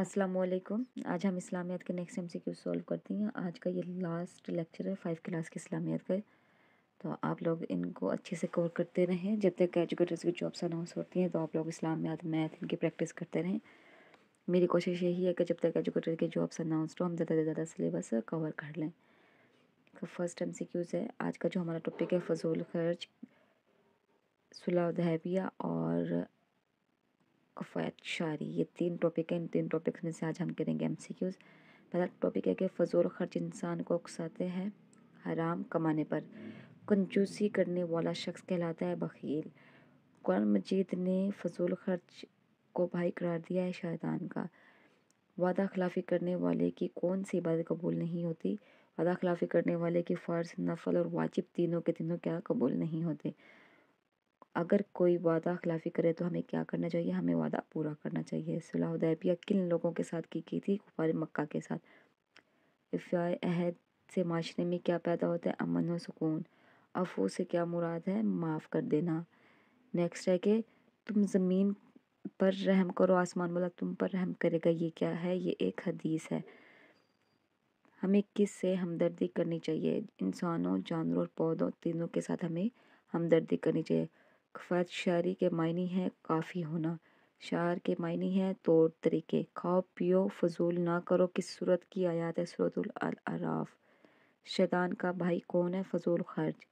अस्सलाम वालेकुम आज हम इस्लामियत के next M C Q solve करते हैं आज का ये लास्ट लेक्चर है फाइव क्लास के इस्लामियत का तो आप लोग इनको अच्छे से कवर करते रहें जब तक एजुकेटर्स की जॉब्स अनाउंस होती हैं तो आप लोग इस्लामियात मैथ इनकी प्रैक्टिस करते रहें मेरी कोशिश यही है कि जब तक एजुकेटर की जॉब्स अनाउंस हो हम ज़्यादा से ज़्यादा सिलेबस कवर कर लें तो फर्स्ट एम सी क्यूज़ है आज का जो हमारा टॉपिक है फजूल खर्च सुलह और कफ़ायत शारी ये तीन टॉपिक हैं इन तीन टॉपिक्स में से आज हम करेंगे एम सी क्यूज़ पहला टॉपिक है कि फजूल खर्च इंसान को उकसाते हैं हराम कमाने पर कंजूसी करने वाला शख्स कहलाता है बखील कुरान मजीद ने फजूल खर्च को भाई करार दिया है शैतान का वादा खिलाफ़ी करने वाले की कौन सी बात कबूल नहीं होती वादा खिलाफ़ी करने वाले की फ़र्ज नफल और वाजिब तीनों के तीनों क्या कबूल नहीं होते अगर कोई वादा खिलाफ़ी करे तो हमें क्या करना चाहिए हमें वादा पूरा करना चाहिए सुलहदैबिया किन लोगों के साथ की की थी कुफार मक्का के साथ अहद से माशरे में क्या पैदा होता है अमन और सुकून अफू से क्या मुराद है माफ़ कर देना नेक्स्ट है कि तुम ज़मीन पर रहम करो आसमान वाला तुम पर रहम करेगा ये क्या है ये एक हदीस है हमें किस से हमदर्दी करनी चाहिए इंसानों जानवरों और पौधों तीनों के साथ हमें हमदर्दी करनी चाहिए ख्वात शायरी के मायने हैं काफ़ी होना शार के मायने हैं तौर तो तरीके खाओ पियो फजूल ना करो किस सूरत की आयात है सूरतुल अराफ शैतान का भाई कौन है फजूल खर्च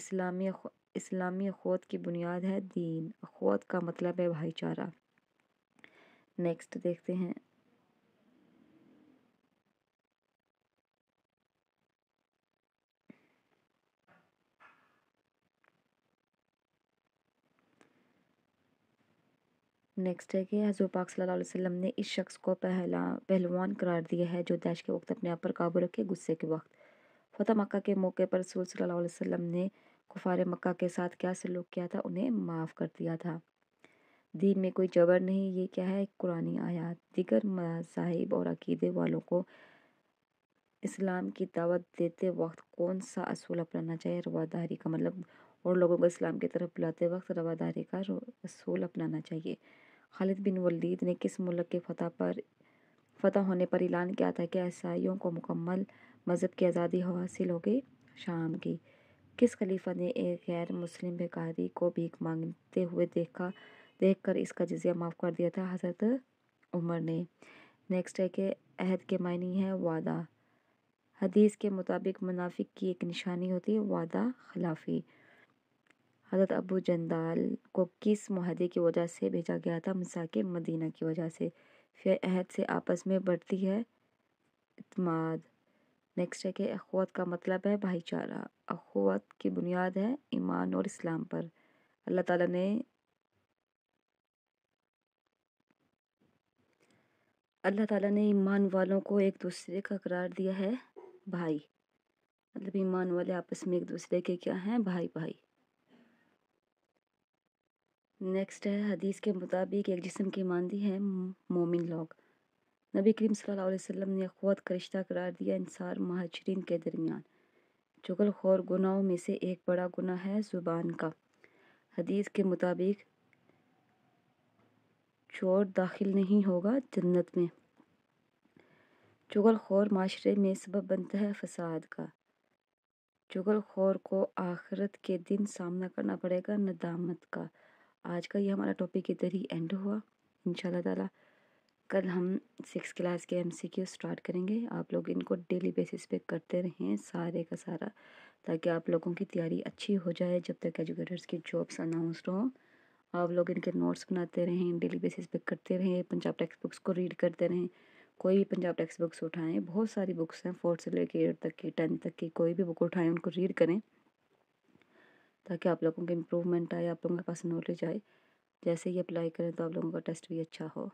इस्लामी खो, इस्लामी अखोत की बुनियाद है दीन अखोत का मतलब है भाईचारा नेक्स्ट देखते हैं नेक्स्ट है कि हज़ूर पाक सल्लल्लाहु अलैहि वसल्लम ने इस शख्स को पहला पहलवान करार दिया है जो दाश के वक्त अपने आप पर काबू रखे गुस्से के वक्त फ़तेह मक्का के मौके पर रसूल सल्लल्लाहु अलैहि वसल्लम ने कुफार मक्का के साथ क्या सलूक किया था उन्हें माफ़ कर दिया था दीन में कोई जबर नहीं ये क्या है कुरानी आयात दिगर मजाहिब और अकीदे वालों को इस्लाम की दावत देते वक्त कौन सा असूल अपनाना चाहिए रवादारी का मतलब और लोगों को इस्लाम की तरफ बुलाते वक्त रवादारी का असूल अपनाना चाहिए खालिद बिन वलीद ने किस मुल्क के फतह पर फतह होने पर ऐलान किया था कि ईसाइयों को मुकम्मल मज़हब की आज़ादी हासिल हो गई शाम की किस खलीफा ने एक गैर मुस्लिम भिकारी को भीख मांगते हुए देखा देख कर इसका जजिया माफ़ कर दिया था हज़रत उमर ने नेक्स्ट है कि अहद के मायने हैं वादा हदीस के मुताबिक मुनाफिक की एक निशानी होती है वादा खिलाफी हज़रत अबू जंदाल को किस माहे की वजह से भेजा गया था मसाक मदीना की वजह से फिर अहद से आपस में बढ़ती है इतमाद नेक्स्ट है कि अखवत का मतलब है भाईचारा अखवत की बुनियाद है ईमान और इस्लाम पर अल्लाह ताला ने अल्लाह ताला ने ईमान वालों को एक दूसरे का करार दिया है भाई मतलब ईमान वाले आपस में एक दूसरे के क्या हैं भाई भाई नेक्स्ट है हदीस के मुताबिक एक जिस्म की मानदी है मोमिन लोग नबी करीम सल्लल्लाहु अलैहि वसल्लम ने खुद का रिश्ता करार दिया इंसार महाजरीन के दरमियान चुगलखोर गुनाहों में से एक बड़ा गुना है ज़ुबान का हदीस के मुताबिक चोर दाखिल नहीं होगा जन्नत में चुगलखोर माशरे में सबब बनता है फसाद का चुगलखोर को आखिरत के दिन सामना करना पड़ेगा नदामत का आज का ये हमारा टॉपिक इधर ही एंड हुआ इन ताला कल हम सिक्स क्लास के एमसीक्यू स्टार्ट करेंगे आप लोग इनको डेली बेसिस पे करते रहें सारे का सारा ताकि आप लोगों की तैयारी अच्छी हो जाए जब तक एजुकेटर्स की जॉब्स अनाउंसड हों आप लोग इनके नोट्स बनाते रहें डेली बेसिस पे करते रहें पंजाब टेक्स्ट बुक्स को रीड करते रहें कोई भी पंजाब टेक्स्ट बुक्स उठाएं बहुत सारी बुक्स हैं फोर्थ से लेकर एट तक की टेंथ तक की कोई भी बुक उठाएं उनको रीड करें ताकि आप लोगों के इम्प्रूवमेंट आए आप लोगों के पास नॉलेज आए जैसे ही अप्लाई करें तो आप लोगों का टेस्ट भी अच्छा हो